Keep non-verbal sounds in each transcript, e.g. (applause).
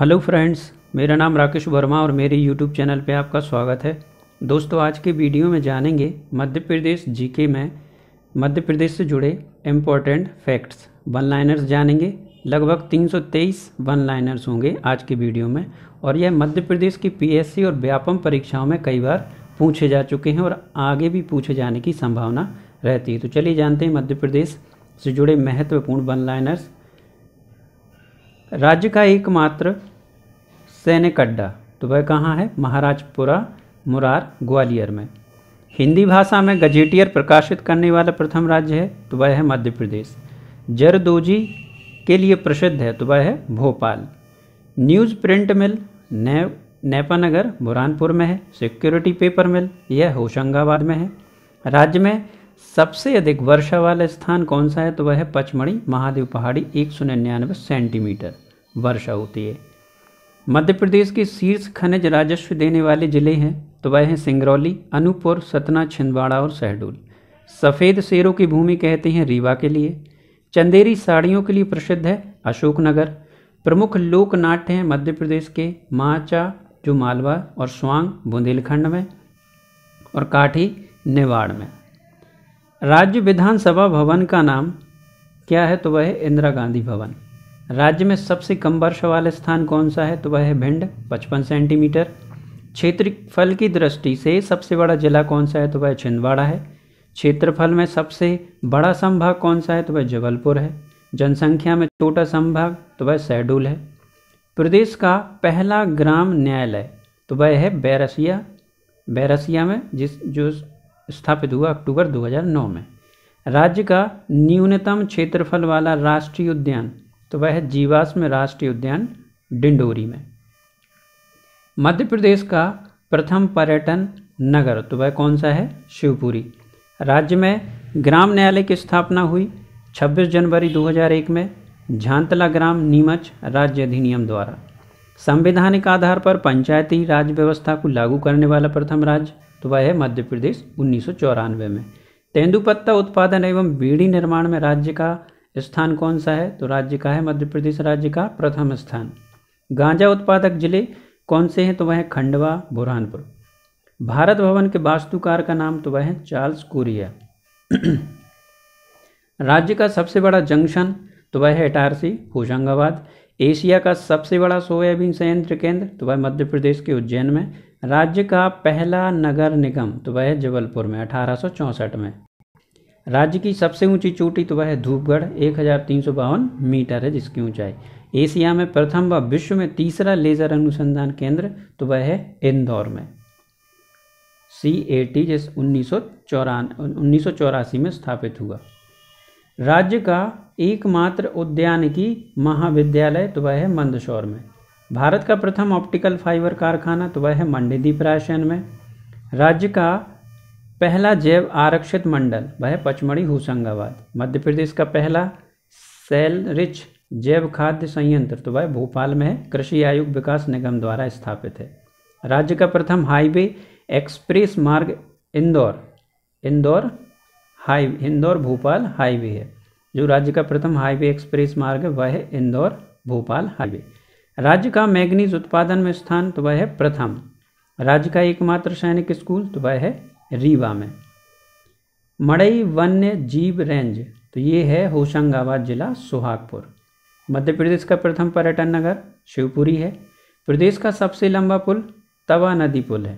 hello friends मेरा नाम राकेश वर्मा और मेरे यूट्यूब चैनल पे आपका स्वागत है दोस्तों आज के वीडियो में जानेंगे मध्य प्रदेश जीके में मध्य प्रदेश से जुड़े इम्पोर्टेंट फैक्ट्स वन लाइनर्स जानेंगे लगभग 323 वन लाइनर्स होंगे आज के वीडियो में और यह मध्य प्रदेश की पीएससी और व्यापम परीक्षाओं में कई बार पूछे जा चुके हैं और आगे भी पूछे जाने की संभावना रहती है तो चलिए जानते हैं मध्य प्रदेश से जुड़े महत्वपूर्ण वन लाइनर्स राज्य का एकमात्र सैनिक अड्डा तो वह कहाँ है महाराजपुरा मुरार ग्वालियर में हिंदी भाषा में गजेटियर प्रकाशित करने वाला प्रथम राज्य है तो वह है मध्य प्रदेश जरदोजी के लिए प्रसिद्ध है तो वह है भोपाल न्यूज़ प्रिंट मिल ने नेपानगर बुरहानपुर में है सिक्योरिटी पेपर मिल यह होशंगाबाद में है राज्य में सबसे अधिक वर्षा वाला स्थान कौन सा है तो वह है पचमढ़ी महादेव पहाड़ी एक सौ सेंटीमीटर वर्षा होती है मध्य प्रदेश के शीर्ष खनिज राजस्व देने वाले जिले हैं तो वह हैं सिंगरौली अनूपपुर सतना छिंदवाड़ा और शहडोल सफ़ेद शेरों की भूमि कहते हैं रीवा के लिए चंदेरी साड़ियों के लिए प्रसिद्ध है अशोकनगर प्रमुख लोकनाट्य हैं मध्य प्रदेश के माचा जो मालवा और स्वांग बुंदेलखंड में और काठी नेवाड़ में राज्य विधानसभा भवन का नाम क्या है तो वह है इंदिरा गांधी भवन राज्य में सबसे कम वर्षा वाले स्थान कौन सा है तो वह है भिंड पचपन सेंटीमीटर क्षेत्रफल की दृष्टि से सबसे बड़ा जिला कौन सा है तो वह छिंदवाड़ा है क्षेत्रफल में सबसे बड़ा संभाग कौन सा है तो वह जबलपुर है जनसंख्या में छोटा संभाग तो वह शहडुल है प्रदेश का पहला ग्राम न्यायालय तो वह है बैरसिया बैरसिया में जिस जो स्थापित हुआ अक्टूबर 2009 में राज्य का न्यूनतम क्षेत्रफल वाला राष्ट्रीय उद्यान तो वह है जीवाश्म राष्ट्रीय उद्यान डिंडोरी में मध्य प्रदेश का प्रथम पर्यटन नगर तो वह कौन सा है शिवपुरी राज्य में ग्राम न्यायालय की स्थापना हुई 26 जनवरी 2001 में झांतला ग्राम नीमच राज्य अधिनियम द्वारा संवैधानिक आधार पर पंचायती राज व्यवस्था को लागू करने वाला प्रथम राज्य तो वह है मध्य प्रदेश उन्नीस में तेंदुपत्ता उत्पादन एवं बीड़ी निर्माण में राज्य का स्थान कौन सा है तो राज्य का है मध्य प्रदेश राज्य का प्रथम स्थान गांजा उत्पादक जिले कौन से हैं तो वह है खंडवा बुरहानपुर भारत भवन के वास्तुकार का नाम तो वह है चार्ल्स कोरिया राज्य का सबसे बड़ा जंक्शन तो वह है इटारसी होशंगाबाद एशिया का सबसे बड़ा सोयाबीन संयंत्र केंद्र तो वह मध्य प्रदेश के उज्जैन में राज्य का पहला नगर निगम तो वह जबलपुर में अठारह में राज्य की सबसे ऊंची चोटी तो वह धूपगढ़ एक मीटर है जिसकी ऊंचाई एशिया में प्रथम व विश्व में तीसरा लेजर अनुसंधान केंद्र तो वह है इंदौर में सी ए टी जिस उन्नीस में स्थापित हुआ राज्य का एकमात्र उद्यानिकी महाविद्यालय तो वह है मंदसौर में भारत का प्रथम ऑप्टिकल फाइबर कारखाना तो वह है मंडीदीप रायसेन में राज्य का पहला जैव आरक्षित मंडल वह है पचमढ़ी होशंगाबाद मध्य प्रदेश का पहला सेल रिच जैव खाद्य संयंत्र तो वह भोपाल में है कृषि आयुक्त विकास निगम द्वारा स्थापित है राज्य का प्रथम हाईवे एक्सप्रेस मार्ग इंदौर इंदौर हाई इंदौर भोपाल हाईवे है जो राज्य का प्रथम हाईवे एक्सप्रेस मार्ग है वह है इंदौर भोपाल हाईवे राज्य का मैग्नीज उत्पादन में स्थान तो वह है प्रथम राज्य का एकमात्र सैनिक स्कूल तो वह है रीवा में मड़ई वन्य जीव रेंज तो ये है होशंगाबाद जिला सुहागपुर मध्य प्रदेश का प्रथम पर्यटन नगर शिवपुरी है प्रदेश का सबसे लंबा पुल तवा नदी पुल है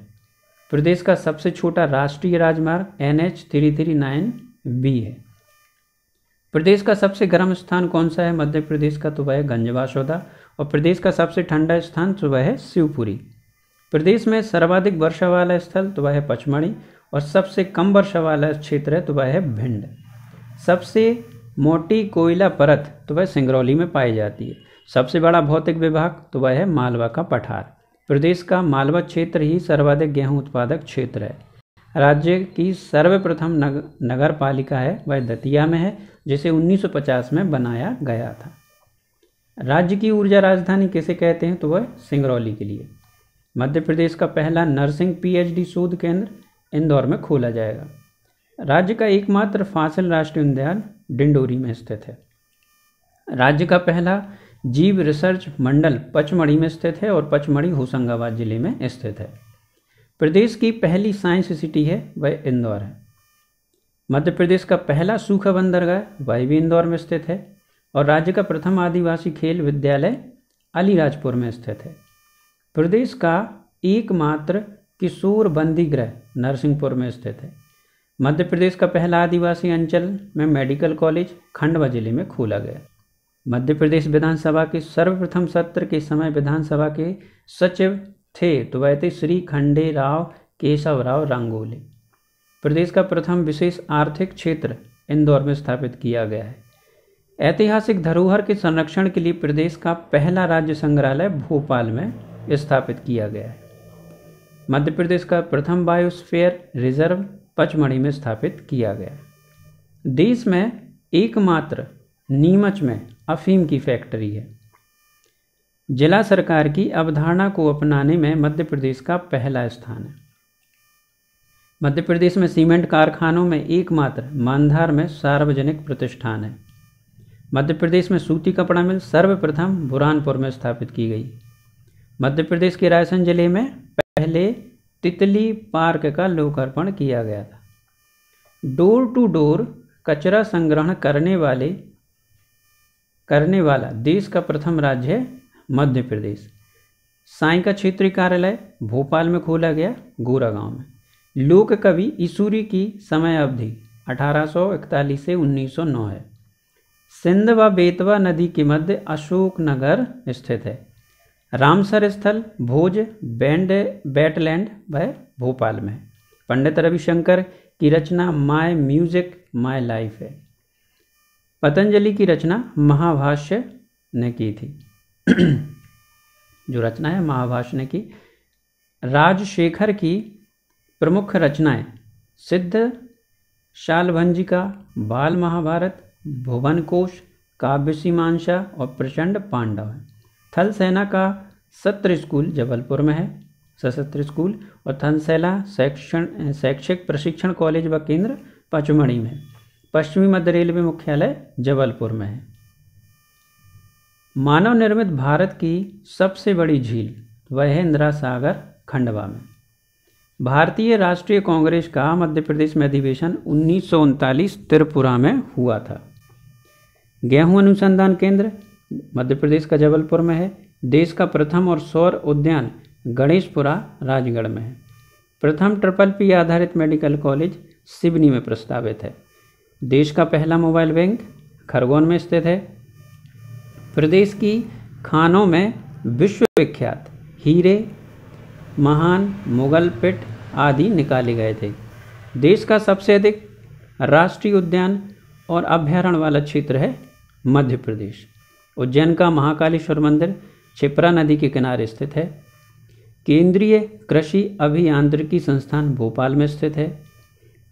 प्रदेश का सबसे छोटा राष्ट्रीय राजमार्ग N H three three nine B है प्रदेश का सबसे गर्म स्थान कौन सा है मध्य प्रदेश का तो वह गंजवासोदा और प्रदेश का सबसे ठंडा स्थान तो वह है शिवपुरी प्रदेश में सर्वाधिक वर्षा वाला स्थल तो वह है पचमढ़ी और सबसे कम वर्षा वाला क्षेत्र है तो वह है भिंड सबसे मोटी कोयला परत तो वह सिंगरौली में पाई जाती है सबसे बड़ा भौतिक विभाग तो वह है मालवा का पठार प्रदेश का मालवा क्षेत्र ही सर्वाधिक गेहूं उत्पादक क्षेत्र है राज्य की सर्वप्रथम नग, नगर पालिका है वह दतिया में है जिसे 1950 में बनाया गया था राज्य की ऊर्जा राजधानी किसे कहते हैं तो वह सिंगरौली के लिए मध्य प्रदेश का पहला नर्सिंग पीएचडी शोध केंद्र इंदौर में खोला जाएगा राज्य का एकमात्र फासिल राष्ट्रीय उद्यान डिंडोरी में स्थित है राज्य का पहला जीव रिसर्च मंडल पचमढ़ी में स्थित है और पचमढ़ी होशंगाबाद जिले में स्थित है प्रदेश की पहली साइंस सिटी है वह इंदौर है मध्य प्रदेश का पहला सूखा बंदरगाह वह भी इंदौर में स्थित है और राज्य का प्रथम आदिवासी खेल विद्यालय अलीराजपुर में स्थित है प्रदेश का एकमात्र किशोर बंदी गृह नरसिंहपुर में स्थित है मध्य प्रदेश का पहला आदिवासी अंचल में मेडिकल कॉलेज खंडवा जिले में खोला गया मध्य प्रदेश विधानसभा के सर्वप्रथम सत्र के समय विधानसभा के सचिव थे तो वह थे श्री खंडे राव केशव राव रंगोली प्रदेश का प्रथम विशेष आर्थिक क्षेत्र इंदौर में स्थापित किया गया है ऐतिहासिक धरोहर के संरक्षण के लिए प्रदेश का पहला राज्य संग्रहालय भोपाल में स्थापित किया गया है मध्य प्रदेश का प्रथम बायोस्फेयर रिजर्व पचमढ़ी में स्थापित किया गया है देश में एकमात्र नीमच में अफीम की फैक्ट्री है जिला सरकार की अवधारणा को अपनाने में मध्य प्रदेश का पहला स्थान है मध्य प्रदेश में सीमेंट कारखानों में एकमात्र मानधार में सार्वजनिक प्रतिष्ठान है मध्य प्रदेश में सूती कपड़ा मिल सर्वप्रथम बुरहानपुर में स्थापित की गई मध्य प्रदेश के रायसेन जिले में पहले तितली पार्क का लोकार्पण किया गया था डोर टू डोर कचरा संग्रहण करने वाले करने वाला देश का प्रथम राज्य है मध्य प्रदेश साई का क्षेत्रीय कार्यालय भोपाल में खोला गया गोरा गांव में लोक कवि ईसूरी की समय अवधि 1841 से 1909 है सिंध व बेतवा नदी के मध्य अशोकनगर स्थित है रामसर स्थल भोज बैंड बैटलैंड व भोपाल में पंडित रविशंकर की रचना माय म्यूजिक माय लाइफ है पतंजलि की रचना महाभाष्य ने की थी जो रचना है महाभाष्य ने की राजशेखर की प्रमुख रचनाएं सिद्ध शालभंजिका बाल महाभारत भुवन कोश काव्य सीमांशा और प्रचंड पांडव है थल सेना का सत्र स्कूल जबलपुर में है सशस्त्र स्कूल और थनसेला शैक्षण शैक्षिक प्रशिक्षण कॉलेज व केंद्र पचमढ़ी में पश्चिमी मध्य रेलवे मुख्यालय जबलपुर में है मानव निर्मित भारत की सबसे बड़ी झील वह है इंदिरा सागर खंडवा में भारतीय राष्ट्रीय कांग्रेस का मध्य प्रदेश में अधिवेशन उन्नीस त्रिपुरा में हुआ था गेहूं अनुसंधान केंद्र मध्य प्रदेश का जबलपुर में है देश का प्रथम और सौर उद्यान गणेशपुरा राजगढ़ में है प्रथम ट्रिपल पी आधारित मेडिकल कॉलेज सिवनी में प्रस्तावित है देश का पहला मोबाइल बैंक खरगोन में स्थित है प्रदेश की खानों में विश्वविख्यात हीरे महान मुगल पिट आदि निकाले गए थे देश का सबसे अधिक राष्ट्रीय उद्यान और अभ्यारण्य वाला क्षेत्र है मध्य प्रदेश उज्जैन का महाकालेश्वर मंदिर छिप्रा नदी के किनारे स्थित है केंद्रीय कृषि अभियांत्रिकी संस्थान भोपाल में स्थित है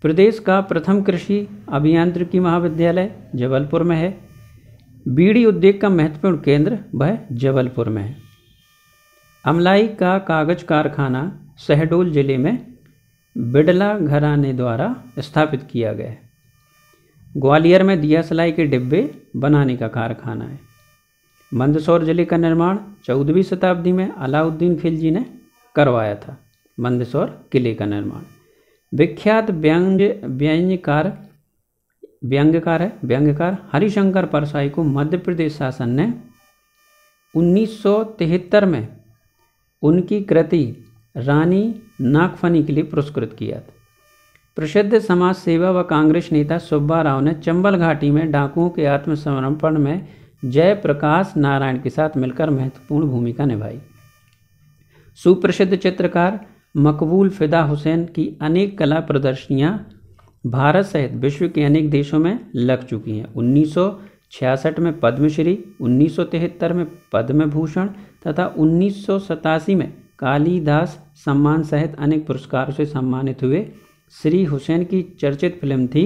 प्रदेश का प्रथम कृषि अभियांत्रिकी महाविद्यालय जबलपुर में है बीड़ी उद्योग का महत्वपूर्ण केंद्र वह जबलपुर में है अमलाई का कागज कारखाना शहडोल जिले में बिडला घराने द्वारा स्थापित किया गया है ग्वालियर में दिया सलाई के डिब्बे बनाने का कारखाना है मंदसौर जिले का निर्माण चौदहवीं शताब्दी में अलाउद्दीन खिलजी ने करवाया था मंदसौर किले का निर्माण विख्यात व्यंग व्यंग्यकार व्यंग्यकार है व्यंग्यकार हरिशंकर परसाई को मध्य प्रदेश शासन ने 1973 में उनकी कृति रानी नागफनी के लिए पुरस्कृत किया था प्रसिद्ध समाज सेवा व कांग्रेस नेता सुब्बा राव ने चंबल घाटी में डाकुओं के आत्मसमर्पण में जय प्रकाश नारायण के साथ मिलकर महत्वपूर्ण भूमिका निभाई सुप्रसिद्ध चित्रकार मकबूल फिदा हुसैन की अनेक कला प्रदर्शनियां भारत सहित विश्व के अनेक देशों में लग चुकी हैं 1966 में पद्मश्री 1973 में पद्म भूषण तथा उन्नीस में कालीदास सम्मान सहित अनेक पुरस्कारों से सम्मानित हुए श्री हुसैन की चर्चित फिल्म थी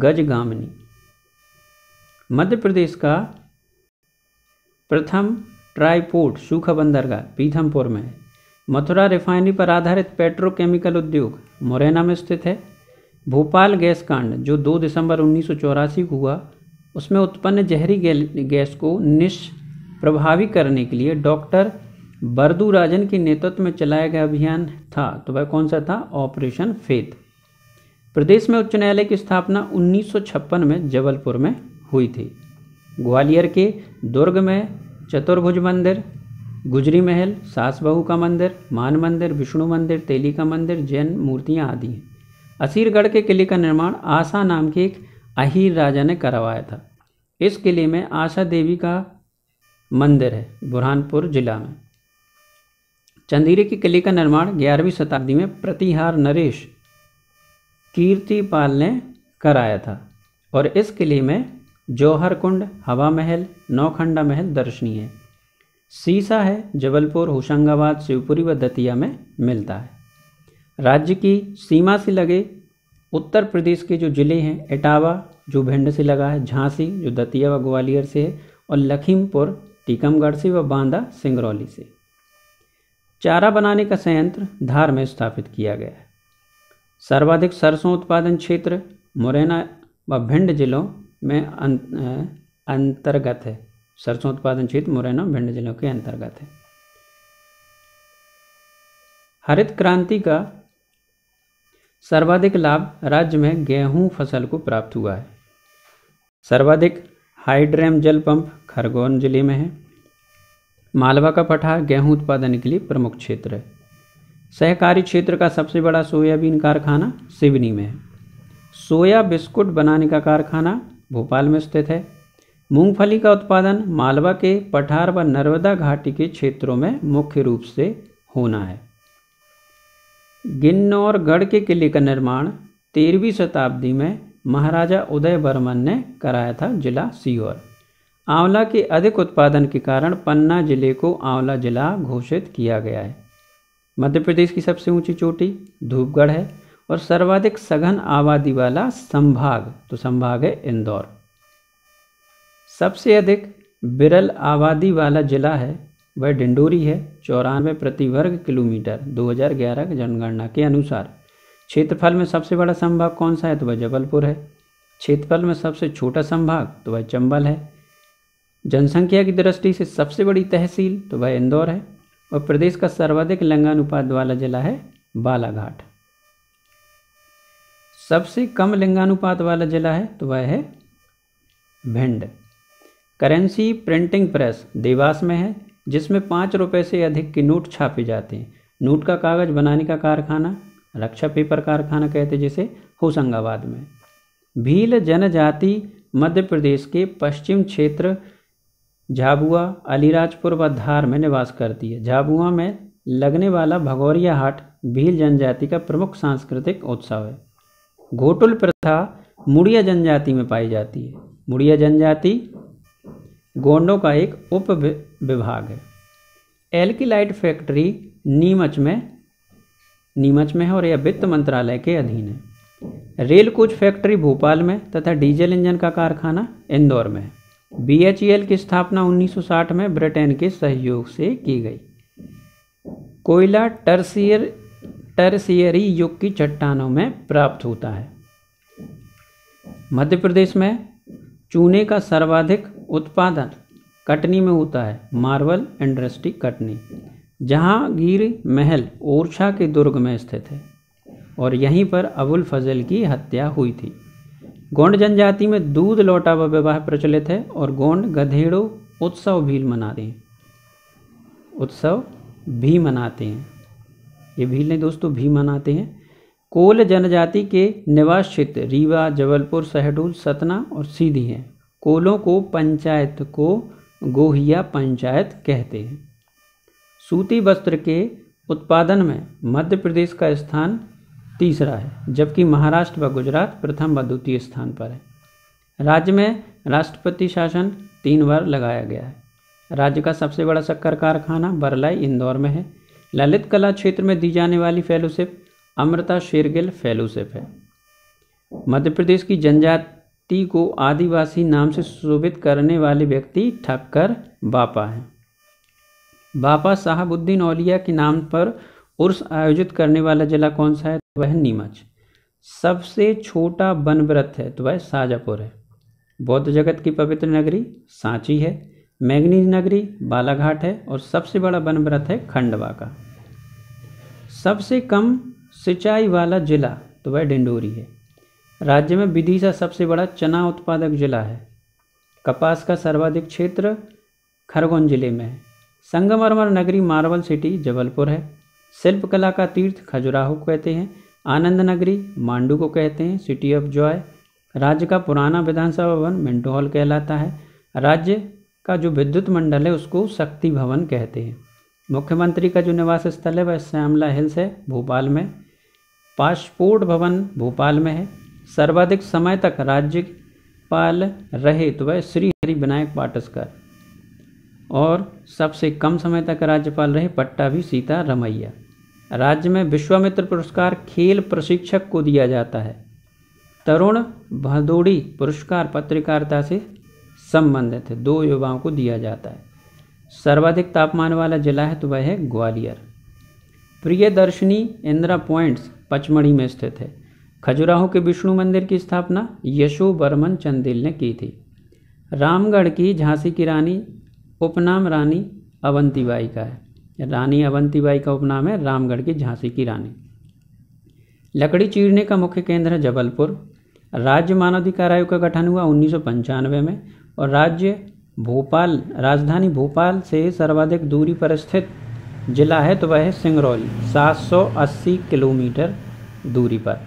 गजगामनी मध्य प्रदेश का प्रथम ट्राईपोर्ट सूखा बंदरगाह पीथमपुर में है मथुरा रिफाइनरी पर आधारित पेट्रोकेमिकल उद्योग मुरैना में स्थित है भोपाल गैस कांड जो 2 दिसंबर उन्नीस को हुआ उसमें उत्पन्न जहरी गैस को निष्प्रभावी करने के लिए डॉक्टर बरदू राजन के नेतृत्व में चलाया गया अभियान था तो वह कौन सा था ऑपरेशन फेथ प्रदेश में उच्च न्यायालय की स्थापना 1956 में जबलपुर में हुई थी ग्वालियर के दुर्ग में चतुर्भुज मंदिर गुजरी महल सास बहू का मंदिर मान मंदिर विष्णु मंदिर तेली का मंदिर जैन मूर्तियाँ आदि हैं असीरगढ़ के किले का निर्माण आशा नाम के एक अहीर राजा ने करवाया था इस किले में आशा देवी का मंदिर है बुरहानपुर जिला में चंदीरे की किले का निर्माण ग्यारहवीं शताब्दी में प्रतिहार नरेश कीर्तिपाल ने कराया था और इस किले में जौहर कुंड हवा महल नौखंडा महल दर्शनीय है सीसा है जबलपुर होशंगाबाद शिवपुरी व दतिया में मिलता है राज्य की सीमा से लगे उत्तर प्रदेश के जो ज़िले हैं इटावा जो भिंड से लगा है झांसी जो दतिया व ग्वालियर से है और लखीमपुर टीकमगढ़ से व बांदा सिंगरौली से चारा बनाने का संयंत्र धार में स्थापित किया गया है सर्वाधिक सरसों उत्पादन क्षेत्र मुरैना व भिंड जिलों में अं, अंतर्गत है सरसों उत्पादन क्षेत्र मुरैना भिंड जिलों के अंतर्गत है हरित क्रांति का सर्वाधिक लाभ राज्य में गेहूं फसल को प्राप्त हुआ है सर्वाधिक हाइड्रेम जल पंप खरगोन जिले में है मालवा का पठार गेहूं उत्पादन के लिए प्रमुख क्षेत्र है सहकारी क्षेत्र का सबसे बड़ा सोयाबीन कारखाना सिवनी में है सोया बिस्कुट बनाने का कारखाना भोपाल में स्थित है मूंगफली का उत्पादन मालवा के पठार व नर्मदा घाटी के क्षेत्रों में मुख्य रूप से होना है गिन्नौरगढ़ के किले का निर्माण तेरहवीं शताब्दी में महाराजा उदय वर्मन ने कराया था जिला सीहोर आंवला के अधिक उत्पादन के कारण पन्ना जिले को आंवला जिला घोषित किया गया है मध्य प्रदेश की सबसे ऊंची चोटी धूपगढ़ है और सर्वाधिक सघन आबादी वाला संभाग तो संभाग है इंदौर सबसे अधिक बिरल आबादी वाला जिला है वह डिंडोरी है चौरानवे प्रति वर्ग किलोमीटर 2011 की जनगणना के अनुसार क्षेत्रफल में सबसे बड़ा संभाग कौन सा है तो वह जबलपुर है क्षेत्रफल में सबसे छोटा संभाग तो वह चंबल है जनसंख्या की दृष्टि से सबसे बड़ी तहसील तो वह इंदौर है और प्रदेश का सर्वाधिक लिंगानुपात वाला जिला है बालाघाट सबसे कम लिंगानुपात वाला जिला है तो वह है Bhind currency printing press Dewas में है जिसमें पाँच रुपये से अधिक के नोट छापे जाते हैं नोट का कागज़ बनाने का कारखाना रक्षा पेपर कारखाना कहते जिसे होशंगाबाद में भील जनजाति मध्य प्रदेश के पश्चिम क्षेत्र झाबुआ अलीराजपुर व धार में निवास करती है झाबुआ में लगने वाला भगौरिया हाट भील जनजाति का प्रमुख सांस्कृतिक उत्सव है घोटुल प्रथा मुड़िया जनजाति में पाई जाती है मुड़िया जनजाति गोंडों का एक उप विभाग है एल्किलाइट फैक्ट्री नीमच में नीमच में है और यह वित्त मंत्रालय के अधीन है रेल कोच फैक्ट्री भोपाल में तथा डीजल इंजन का कारखाना इंदौर में है बीएचईएल e की स्थापना 1960 में ब्रिटेन के सहयोग से की गई कोयला टर्सियर टर्सियरी युग की चट्टानों में प्राप्त होता है मध्य प्रदेश में चूने का सर्वाधिक उत्पादन कटनी में होता है मार्बल इंडस्ट्री कटनी जहांगीर महल ओरछा के दुर्ग में स्थित है और यहीं पर अबुल फजल की हत्या हुई थी गोंड जनजाति में दूध लौटा व विवाह प्रचलित है और गोंड गधेड़ो उत्सव भी मनाते हैं उत्सव भी मनाते हैं ये भील नहीं दोस्तों भी मनाते हैं कोल जनजाति के निवास क्षेत्र रीवा जबलपुर शहडोल सतना और सीधी हैं कोलों को पंचायत को गोहिया पंचायत कहते हैं सूती वस्त्र के उत्पादन में मध्य प्रदेश का स्थान तीसरा है जबकि महाराष्ट्र व गुजरात प्रथम व द्वितीय स्थान पर है राज्य में राष्ट्रपति शासन तीन बार लगाया गया है राज्य का सबसे बड़ा शक्कर कारखाना बरलाई इंदौर में है ललित कला क्षेत्र में दी जाने वाली फेलोशिप अमृता शेरगिल फेलोशिप है मध्य प्रदेश की जनजाति को आदिवासी नाम से सुशोभित करने वाले व्यक्ति ठक्कर बापा हैं बापा साहबुद्दीन औलिया के नाम पर उर्स आयोजित करने वाला जिला कौन सा है तो वह नीमच सबसे छोटा वन व्रत है तो वह साजापुर है बौद्ध जगत की पवित्र नगरी सांची है मैग्नीज नगरी बालाघाट है और सबसे बड़ा वन व्रत है खंडवा का सबसे कम सिंचाई वाला जिला तो वह डिंडोरी है राज्य में विदिशा सबसे बड़ा चना उत्पादक जिला है कपास का सर्वाधिक क्षेत्र खरगोन जिले में है संगमरमर नगरी मार्बल सिटी जबलपुर है शिल्पकला का तीर्थ खजुराहो कहते हैं आनंद नगरी मांडू को कहते हैं सिटी ऑफ जॉय राज्य का पुराना विधानसभा भवन मिंटो हॉल कहलाता है राज्य का जो विद्युत मंडल है उसको शक्ति भवन कहते हैं मुख्यमंत्री का जो निवास स्थल है वह श्यामला हिल्स है भोपाल में पासपोर्ट भवन भोपाल में है सर्वाधिक समय तक राज्यपाल रहे तो वह श्री हरि विनायक पाटसकर और सबसे कम समय तक राज्यपाल रहे पट्टा भी सीता रमैया राज्य में विश्वामित्र पुरस्कार खेल प्रशिक्षक को दिया जाता है तरुण भदोड़ी पुरस्कार पत्रकारिता से संबंधित है दो युवाओं को दिया जाता है सर्वाधिक तापमान वाला जिला है तो वह है ग्वालियर प्रियदर्शनी इंदिरा पॉइंट्स पचमढ़ी में स्थित है खजुराहो के विष्णु मंदिर की स्थापना यशो बर्मन चंदेल ने की थी रामगढ़ की झांसी की रानी उपनाम रानी अवंतीबाई का है रानी अवंतीबाई का उपनाम है रामगढ़ की झांसी की रानी लकड़ी चीरने का मुख्य केंद्र है जबलपुर राज्य मानवाधिकार आयोग का गठन हुआ उन्नीस में और राज्य भोपाल राजधानी भोपाल से सर्वाधिक दूरी पर स्थित जिला है तो वह है सिंगरौली 780 किलोमीटर दूरी पर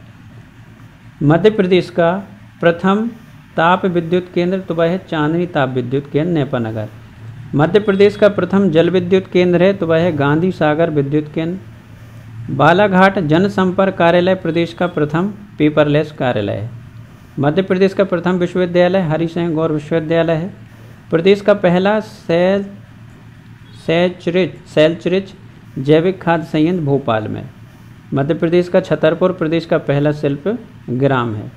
मध्य प्रदेश का प्रथम ताप विद्युत केंद्र तो वह है चांदनी ताप विद्युत केंद्र नेपानगर मध्य प्रदेश का प्रथम जल विद्युत केंद्र है तो वह है गांधी सागर विद्युत केंद्र बालाघाट जनसंपर्क कार्यालय प्रदेश का प्रथम पेपरलेस कार्यालय है मध्य प्रदेश का प्रथम विश्वविद्यालय हरी सिंह गौर विश्वविद्यालय है प्रदेश का पहला सेल सैचरिच सेलचरिच जैविक खाद्य संयंत्र भोपाल में मध्य प्रदेश का छतरपुर प्रदेश का पहला शिल्प ग्राम है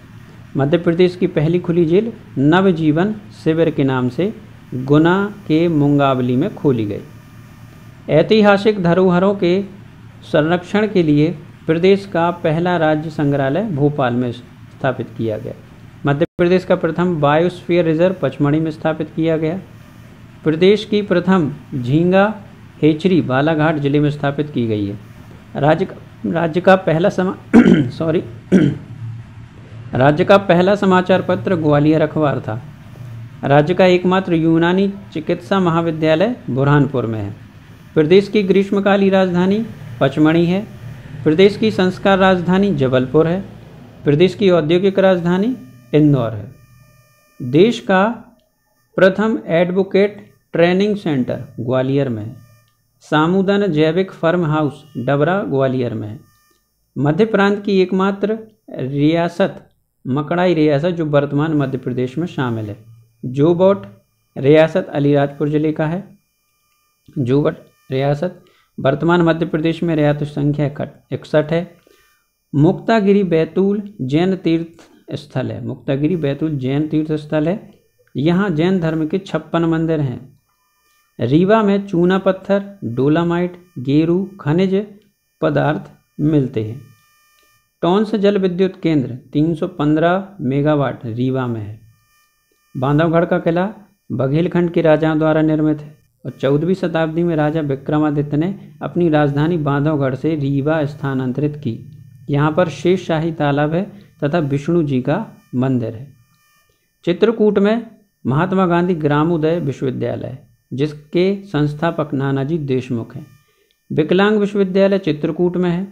मध्य प्रदेश की पहली खुली जेल नवजीवन शिविर के नाम से गुना के मुंगावली में खोली गई ऐतिहासिक धरोहरों के संरक्षण के लिए प्रदेश का पहला राज्य संग्रहालय भोपाल में स्थापित किया गया मध्य प्रदेश का प्रथम बायोस्फीयर रिजर्व पचमढ़ी में स्थापित किया गया प्रदेश की प्रथम झींगा हेचरी बालाघाट जिले में स्थापित की गई है राज्य राज्य का पहला समा सॉरी (coughs) (coughs) राज्य का पहला समाचार पत्र ग्वालियर अखबार था राज्य का एकमात्र यूनानी चिकित्सा महाविद्यालय बुरहानपुर में है प्रदेश की ग्रीष्मकाली राजधानी पचमणी है प्रदेश की संस्कार राजधानी जबलपुर है प्रदेश की औद्योगिक राजधानी इंदौर है देश का प्रथम एडवोकेट ट्रेनिंग सेंटर ग्वालियर में है सामूदन जैविक फार्म हाउस डबरा ग्वालियर में है मध्य प्रांत की एकमात्र रियासत मकड़ाई रियासत जो वर्तमान मध्य प्रदेश में शामिल है जू बोट रियासत अलीराजपुर जिले का है जू बट रियासत वर्तमान मध्य प्रदेश में रियात संख्या इकसठ है मुक्तागिरी बैतूल जैन तीर्थ स्थल है मुक्तागिरी बैतूल जैन तीर्थ स्थल है यहाँ जैन धर्म के छप्पन मंदिर हैं रीवा में चूना पत्थर डोलामाइट गेरू खनिज पदार्थ मिलते हैं टोंस जल विद्युत केंद्र 315 मेगावाट रीवा में है बांधवगढ़ का किला बघेलखंड के राजाओं द्वारा निर्मित है और चौदहवीं शताब्दी में राजा विक्रमादित्य ने अपनी राजधानी बांधवगढ़ से रीवा स्थानांतरित की यहाँ पर शेष शाही तालाब है तथा विष्णु जी का मंदिर है चित्रकूट में महात्मा गांधी ग्रामोदय विश्वविद्यालय जिसके संस्थापक नानाजी देशमुख हैं विकलांग विश्वविद्यालय चित्रकूट में है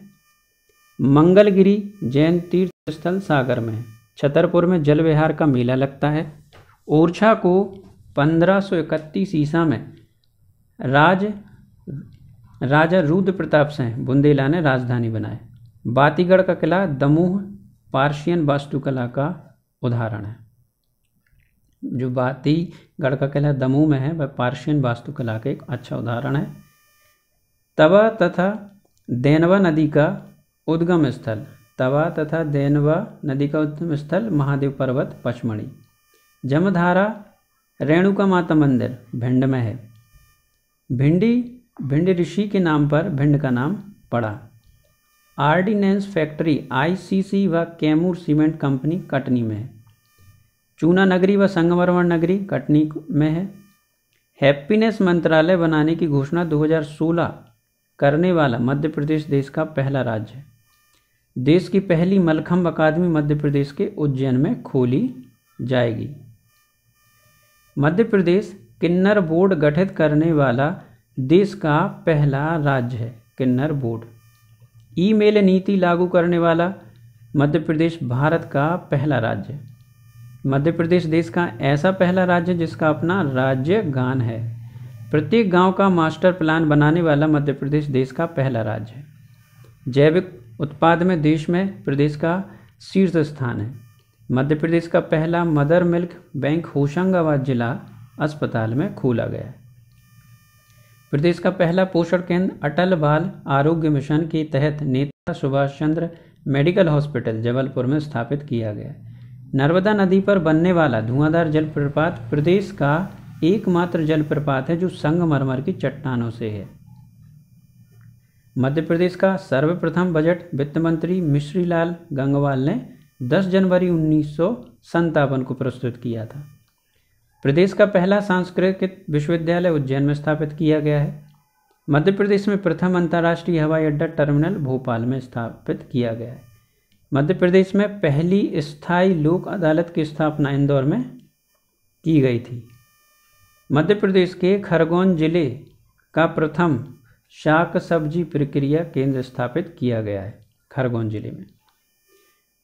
मंगलगिरी जैन तीर्थ स्थल सागर में है छतरपुर में जल विहार का मेला लगता है ओरछा को 1531 ईसा में राज राजा रुद्र प्रताप सिंह बुंदेला ने राजधानी बनाए बातीगढ़ का किला दमोह पार्शियन वास्तुकला का उदाहरण है जो बातीगढ़ का किला दमोह में है वह पार्शियन वास्तुकला का एक अच्छा उदाहरण है तवा तथा देनवा नदी का उद्गम स्थल तवा तथा देनवा नदी का उद्गम स्थल महादेव पर्वत पचमढ़ी जमधारा रेणुका माता मंदिर भिंड में है भिंडी भिंड ऋषि के नाम पर भिंड का नाम पड़ा आर्डिनेंस फैक्ट्री आईसीसी व कैमूर सीमेंट कंपनी कटनी में है चूना नगरी व संगमरमर नगरी कटनी में है हैप्पीनेस मंत्रालय बनाने की घोषणा 2016 करने वाला मध्य प्रदेश देश का पहला राज्य है देश की पहली मलखम्ब अकादमी मध्य प्रदेश के उज्जैन में खोली जाएगी मध्य प्रदेश किन्नर बोर्ड गठित करने वाला देश का पहला राज्य है किन्नर बोर्ड ईमेल नीति लागू करने वाला मध्य प्रदेश भारत का पहला राज्य मध्य प्रदेश देश का ऐसा पहला राज्य जिसका अपना राज्य गान है प्रत्येक गांव का मास्टर प्लान बनाने वाला मध्य प्रदेश देश का पहला राज्य है जैविक उत्पाद में देश में प्रदेश का शीर्ष स्थान है मध्य प्रदेश का पहला मदर मिल्क बैंक होशंगाबाद जिला अस्पताल में खोला गया प्रदेश का पहला पोषण केंद्र अटल बाल आरोग्य मिशन के तहत नेता सुभाष चंद्र मेडिकल हॉस्पिटल जबलपुर में स्थापित किया गया नर्मदा नदी पर बनने वाला धुआंधार जलप्रपात प्रदेश का एकमात्र जलप्रपात है जो संगमरमर की चट्टानों से है मध्य प्रदेश का सर्वप्रथम बजट वित्त मंत्री मिश्रीलाल गंगवाल ने 10 जनवरी उन्नीस को प्रस्तुत किया था प्रदेश का पहला सांस्कृतिक विश्वविद्यालय उज्जैन में स्थापित किया गया है मध्य प्रदेश में प्रथम अंतर्राष्ट्रीय हवाई अड्डा टर्मिनल भोपाल में स्थापित किया गया है मध्य प्रदेश में पहली स्थायी लोक अदालत की स्थापना इंदौर में की गई थी मध्य प्रदेश के खरगोन जिले का प्रथम शाक सब्जी प्रक्रिया केंद्र स्थापित किया गया है खरगोन जिले में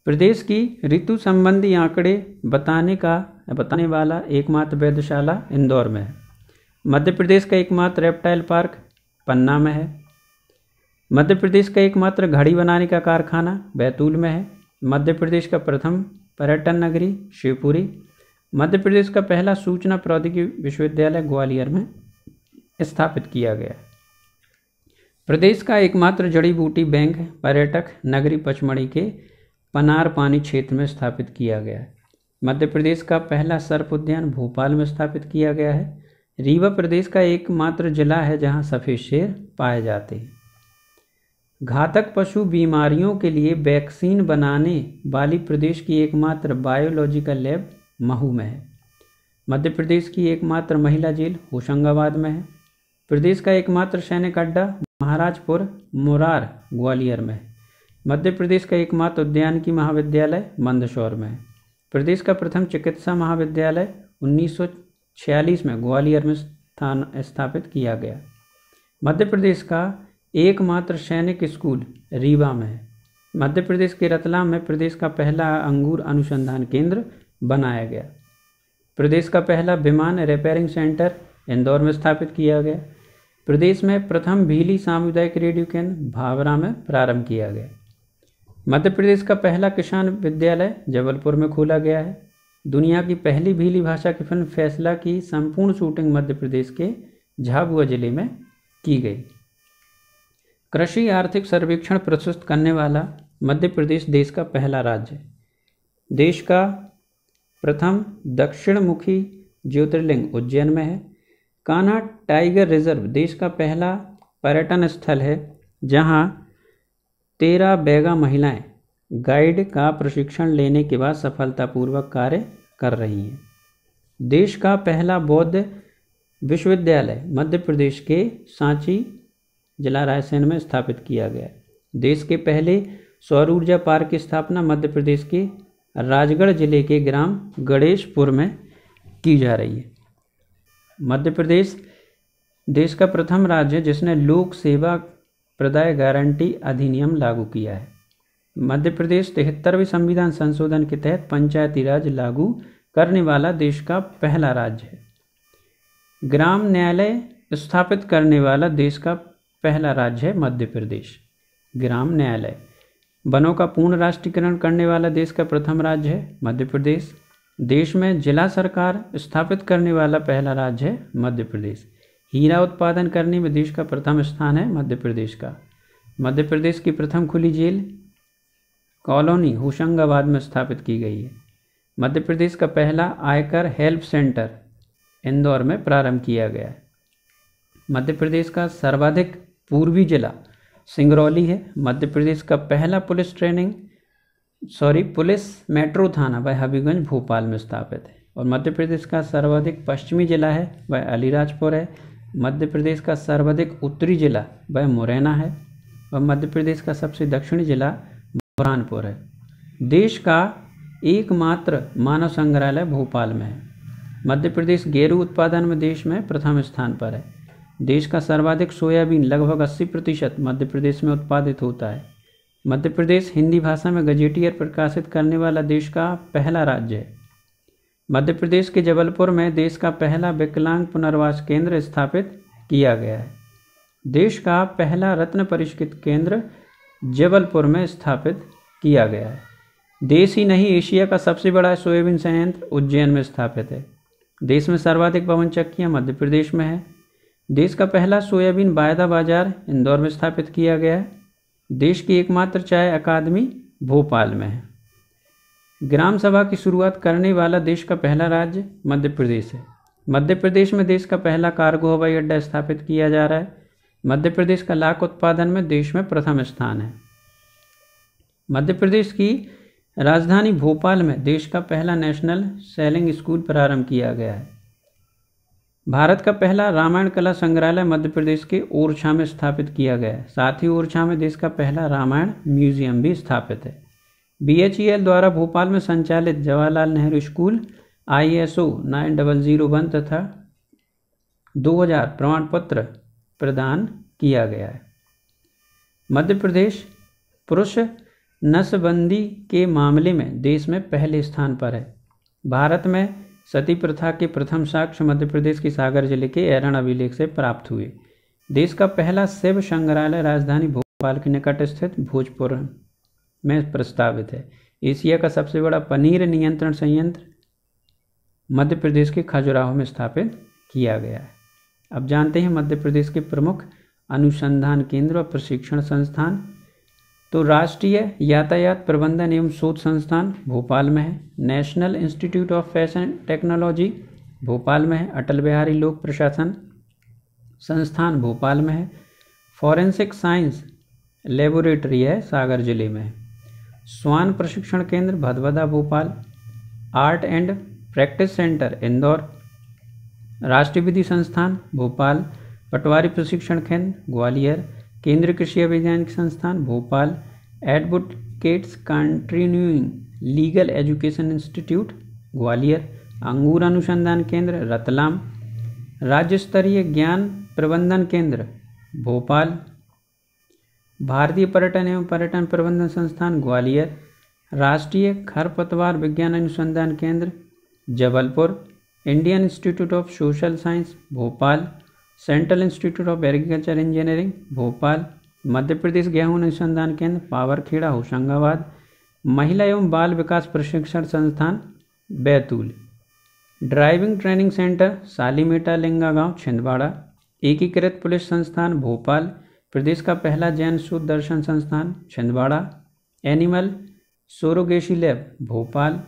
प्रदेश की ऋतु संबंधी आंकड़े बताने का बताने वाला एकमात्र वैधशाला इंदौर में है मध्य प्रदेश का एकमात्र रेप्टाइल पार्क पन्ना में है मध्य प्रदेश का एकमात्र घड़ी बनाने का कारखाना बैतूल में है मध्य प्रदेश का प्रथम पर्यटन नगरी शिवपुरी मध्य प्रदेश का पहला सूचना प्रौद्योगिकी विश्वविद्यालय ग्वालियर में स्थापित किया गया प्रदेश का एकमात्र जड़ी बूटी बैंक पर्यटक नगरी पचमढ़ी के पनार पानी क्षेत्र में स्थापित किया गया है मध्य प्रदेश का पहला सर्प उद्यान भोपाल में स्थापित किया गया है रीवा प्रदेश का एकमात्र जिला है जहां सफ़ेद शेर पाए जाते हैं घातक पशु बीमारियों के लिए वैक्सीन बनाने वाली प्रदेश की एकमात्र बायोलॉजिकल लैब महू में है मध्य प्रदेश की एकमात्र महिला जेल होशंगाबाद में है प्रदेश का एकमात्र सैनिक अड्डा महाराजपुर मुरार ग्वालियर में है मध्य प्रदेश का एकमात्र उद्यान की महाविद्यालय मंदसौर में है प्रदेश का प्रथम चिकित्सा महाविद्यालय 1946 में ग्वालियर में स्थान स्थापित किया गया मध्य प्रदेश का एकमात्र सैनिक स्कूल रीवा में है मध्य प्रदेश के रतलाम में प्रदेश का पहला अंगूर अनुसंधान केंद्र बनाया गया प्रदेश का पहला विमान रिपेयरिंग सेंटर इंदौर में स्थापित किया गया प्रदेश में प्रथम भीली सामुदायिक रेडियो केंद्र भावरा में प्रारंभ किया गया मध्य प्रदेश का पहला किसान विद्यालय जबलपुर में खोला गया है दुनिया की पहली भीली भाषा की फिल्म फैसला की संपूर्ण शूटिंग मध्य प्रदेश के झाबुआ जिले में की गई कृषि आर्थिक सर्वेक्षण प्रस्तुत करने वाला मध्य प्रदेश देश का पहला राज्य देश का प्रथम दक्षिणमुखी ज्योतिर्लिंग उज्जैन में है कान्हा टाइगर रिजर्व देश का पहला पर्यटन स्थल है जहाँ तेरह बैगा महिलाएं गाइड का प्रशिक्षण लेने के बाद सफलतापूर्वक कार्य कर रही हैं देश का पहला बौद्ध विश्वविद्यालय मध्य प्रदेश के सांची जिला रायसेन में स्थापित किया गया देश के पहले सौर ऊर्जा पार्क की स्थापना मध्य प्रदेश के राजगढ़ जिले के ग्राम गणेशपुर में की जा रही है मध्य प्रदेश देश का प्रथम राज्य जिसने लोक सेवा प्रदाय गारंटी अधिनियम लागू किया है मध्य प्रदेश तिहत्तरवें संविधान संशोधन के तहत पंचायती राज लागू करने वाला देश का पहला राज्य है ग्राम न्यायालय स्थापित करने वाला देश का पहला राज्य है मध्य प्रदेश ग्राम न्यायालय वनों का पूर्ण राष्ट्रीयकरण करने वाला देश का प्रथम राज्य है मध्य प्रदेश देश में जिला सरकार स्थापित करने वाला पहला राज्य है मध्य प्रदेश हीरा उत्पादन करने में देश का प्रथम स्थान है मध्य प्रदेश का मध्य प्रदेश की प्रथम खुली जेल कॉलोनी होशंगाबाद में स्थापित की गई है मध्य प्रदेश का पहला आयकर हेल्प सेंटर इंदौर में प्रारंभ किया गया है मध्य प्रदेश का सर्वाधिक पूर्वी जिला सिंगरौली है मध्य प्रदेश का पहला police training sorry police metro थाना वह हबीगंज भोपाल में स्थापित है और मध्य प्रदेश का सर्वाधिक पश्चिमी जिला है वह अलीराजपुर है मध्य प्रदेश का सर्वाधिक उत्तरी जिला वह मुरैना है और मध्य प्रदेश का सबसे दक्षिणी जिला बुरहानपुर है देश का एकमात्र मानव संग्रहालय भोपाल में है मध्य प्रदेश गेरू उत्पादन में देश में प्रथम स्थान पर है देश का सर्वाधिक सोयाबीन लगभग 80 प्रतिशत मध्य प्रदेश में उत्पादित होता है मध्य प्रदेश हिंदी भाषा में गजेटियर प्रकाशित करने वाला देश का पहला राज्य है मध्य प्रदेश के जबलपुर में देश का पहला विकलांग पुनर्वास केंद्र स्थापित किया गया है देश का पहला रत्न परिष्कृत केंद्र जबलपुर में स्थापित किया गया है देश ही नहीं एशिया का सबसे बड़ा सोयाबीन संयंत्र उज्जैन में स्थापित है देश में सर्वाधिक पवन चक्कियाँ मध्य प्रदेश में है देश का पहला सोयाबीन वायदा बाजार इंदौर में स्थापित किया गया है देश की एकमात्र चाय अकादमी भोपाल में है ग्राम सभा की शुरुआत करने वाला देश का पहला राज्य मध्य प्रदेश है मध्य प्रदेश में देश का पहला कार्गो हवाई अड्डा स्थापित किया जा रहा है मध्य प्रदेश का लाख उत्पादन में देश में प्रथम स्थान है मध्य प्रदेश की राजधानी भोपाल में देश का पहला नेशनल सेलिंग स्कूल प्रारंभ किया गया है भारत का पहला रामायण कला संग्रहालय मध्य प्रदेश के ओरछा में स्थापित किया गया है साथ ही ओरछा में देश का पहला रामायण म्यूजियम भी स्थापित है बी e द्वारा भोपाल में संचालित Jawaharlal Nehru school I S O nine double zero one तथा 2000 प्रमाण पत्र प्रदान किया गया है मध्य प्रदेश पुरुष नसबंदी के मामले में देश में पहले स्थान पर है भारत में सती प्रथा के प्रथम साक्ष्य मध्य प्रदेश के सागर जिले के एरण अभिलेख से प्राप्त हुए देश का पहला शिव संग्रहालय राजधानी भोपाल के निकट स्थित भोजपुर में प्रस्तावित है एशिया का सबसे बड़ा पनीर नियंत्रण संयंत्र मध्य प्रदेश के खजुराहो में स्थापित किया गया है अब जानते हैं मध्य प्रदेश के प्रमुख अनुसंधान केंद्र और प्रशिक्षण संस्थान तो राष्ट्रीय यातायात प्रबंधन एवं शोध संस्थान भोपाल में है national institute of fashion technology Bhopal में है अटल बिहारी लोक प्रशासन संस्थान भोपाल में है फॉरेंसिक साइंस लेबोरेटरी है सागर जिले में है स्वान प्रशिक्षण केंद्र Bhadbhada Bhopal art and practice centre Indore राष्ट्रीय विधि संस्थान भोपाल पटवारी प्रशिक्षण केंद्र ग्वालियर केंद्रीय कृषि अभिज्ञान संस्थान Bhopal advocates continuing legal education institute Gwalior अंगूर अनुसंधान केंद्र रतलाम राज्य स्तरीय ज्ञान प्रबंधन केंद्र भोपाल भारतीय पर्यटन एवं पर्यटन प्रबंधन संस्थान ग्वालियर राष्ट्रीय खरपतवार विज्ञान अनुसंधान केंद्र Jabalpur Indian institute of social science Bhopal central institute of agriculture engineering Bhopal Madhya Pradesh गेहूं अनुसंधान केंद्र पावरखेड़ा होशंगाबाद महिला एवं बाल विकास प्रशिक्षण संस्थान बैतूल ड्राइविंग ट्रेनिंग सेंटर सालीमेटा लिंगा गांव छिंदवाड़ा एकीकृत पुलिस संस्थान भोपाल प्रदेश का पहला जैन शुद्ध दर्शन संस्थान Chhindwara animal surrogacy lab Bhopal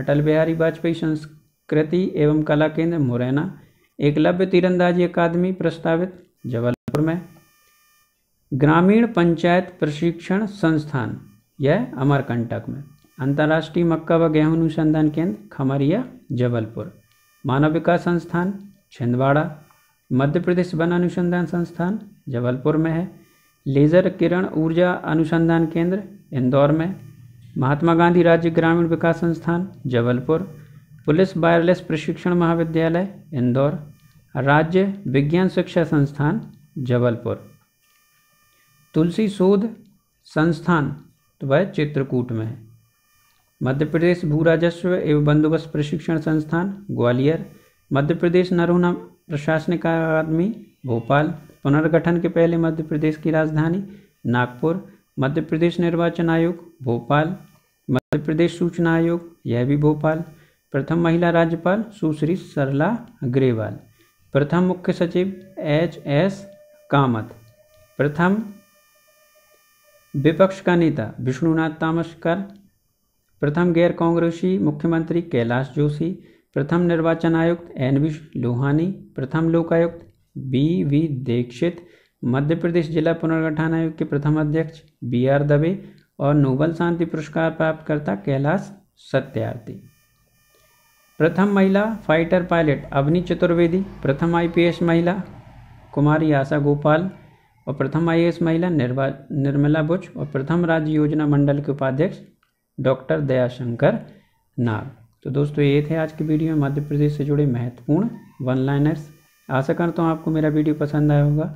Atal Bihari Vajpayee संस्कृति एवं कला केंद्र मुरैना एकलव्य तीरंदाजी अकादमी प्रस्तावित जबलपुर में ग्रामीण पंचायत प्रशिक्षण संस्थान यह अमरकंटक में अंतर्राष्ट्रीय मक्का व गेहूं अनुसंधान केंद्र खमरिया जबलपुर मानव विकास संस्थान छिंदवाड़ा मध्य प्रदेश वन अनुसंधान संस्थान जबलपुर में है लेज़र किरण ऊर्जा अनुसंधान केंद्र इंदौर में महात्मा गांधी राज्य ग्रामीण विकास संस्थान जबलपुर पुलिस वायरलेस प्रशिक्षण महाविद्यालय इंदौर राज्य विज्ञान शिक्षा संस्थान जबलपुर तुलसी शोध संस्थान तो वह चित्रकूट में है मध्य प्रदेश भू राजस्व एवं बंदोबस्त प्रशिक्षण संस्थान ग्वालियर मध्य प्रदेश नरोना प्रशासनिक अकादमी भोपाल पुनर्गठन के पहले मध्य प्रदेश की राजधानी नागपुर मध्य प्रदेश निर्वाचन आयोग भोपाल मध्य प्रदेश सूचना आयोग यह भी भोपाल प्रथम महिला राज्यपाल सुश्री सरला अग्रेवाल प्रथम मुख्य सचिव एच एस कामत प्रथम विपक्ष का नेता विष्णुनाथ तामस्कर प्रथम गैर कांग्रेसी मुख्यमंत्री कैलाश जोशी प्रथम निर्वाचन आयुक्त एन वी लोहानी प्रथम लोकायुक्त बी वी दीक्षित मध्य प्रदेश जिला पुनर्गठन आयोग के प्रथम अध्यक्ष बी आर दवे और नोबल शांति पुरस्कार प्राप्तकर्ता कैलाश सत्यार्थी प्रथम महिला फाइटर पायलट अवनी चतुर्वेदी प्रथम आईपीएस महिला कुमारी आशा गोपाल और प्रथम आईएएस महिला निर्वा निर्मला बुच और प्रथम राज्य योजना मंडल के उपाध्यक्ष डॉक्टर दयाशंकर नाग तो दोस्तों ये थे आज की वीडियो में मध्य प्रदेश से जुड़े महत्वपूर्ण वन लाइनर्स आशा करता हूँ आपको मेरा वीडियो पसंद आया होगा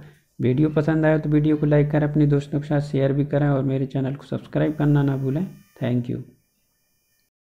वीडियो पसंद आया तो वीडियो को लाइक करें अपने दोस्तों के साथ शेयर भी करें और मेरे चैनल को सब्सक्राइब करना ना भूलें थैंक यू